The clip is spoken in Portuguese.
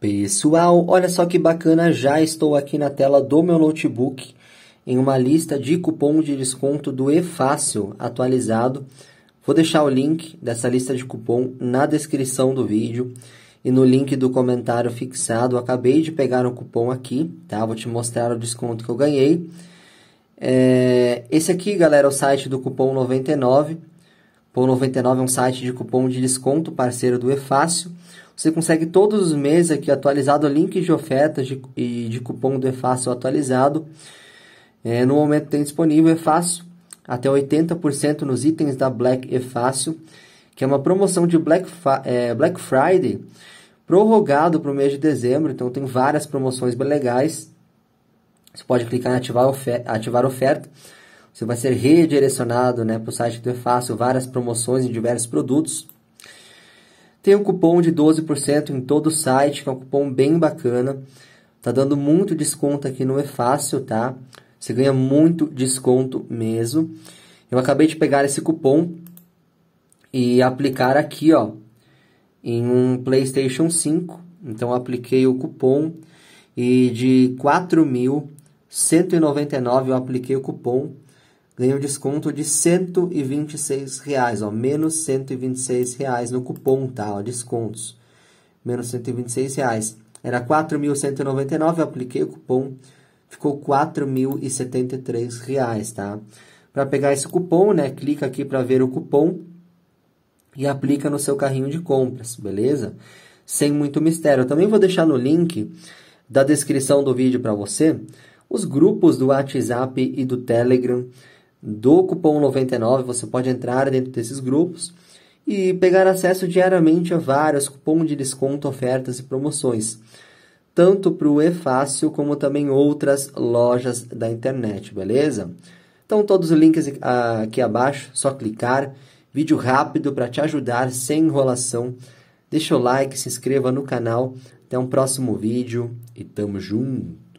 Pessoal, olha só que bacana, já estou aqui na tela do meu notebook em uma lista de cupom de desconto do Efácil atualizado. Vou deixar o link dessa lista de cupom na descrição do vídeo e no link do comentário fixado. acabei de pegar um cupom aqui, tá? Vou te mostrar o desconto que eu ganhei. É... Esse aqui, galera, é o site do cupom 99. Pou99 é um site de cupom de desconto parceiro do Efácio. Você consegue todos os meses aqui atualizado o link de ofertas de, e de cupom do Efácio atualizado. É, no momento tem disponível Efácio até 80% nos itens da Black Efácio, que é uma promoção de Black, é, Black Friday prorrogado para o mês de dezembro. Então tem várias promoções bem legais. Você pode clicar em ativar, ofer ativar oferta você vai ser redirecionado né, para o site do EFácil, fácil várias promoções em diversos produtos. Tem um cupom de 12% em todo o site, que é um cupom bem bacana. Tá dando muito desconto aqui no EFácil, fácil tá? Você ganha muito desconto mesmo. Eu acabei de pegar esse cupom e aplicar aqui, ó, em um PlayStation 5. Então apliquei o cupom e de 4.199 eu apliquei o cupom ganhou desconto de 126 reais, ó, menos 126 reais no cupom, tá, ó, descontos, menos 126 reais. Era 4.199, eu apliquei o cupom, ficou 4.073 reais, tá? Para pegar esse cupom, né, clica aqui para ver o cupom e aplica no seu carrinho de compras, beleza? Sem muito mistério. Eu também vou deixar no link da descrição do vídeo para você os grupos do WhatsApp e do Telegram do cupom 99, você pode entrar dentro desses grupos e pegar acesso diariamente a vários cupons de desconto, ofertas e promoções, tanto para o E-Fácil como também outras lojas da internet, beleza? Então, todos os links ah, aqui abaixo, só clicar. Vídeo rápido para te ajudar, sem enrolação. Deixa o like, se inscreva no canal. Até um próximo vídeo e tamo junto!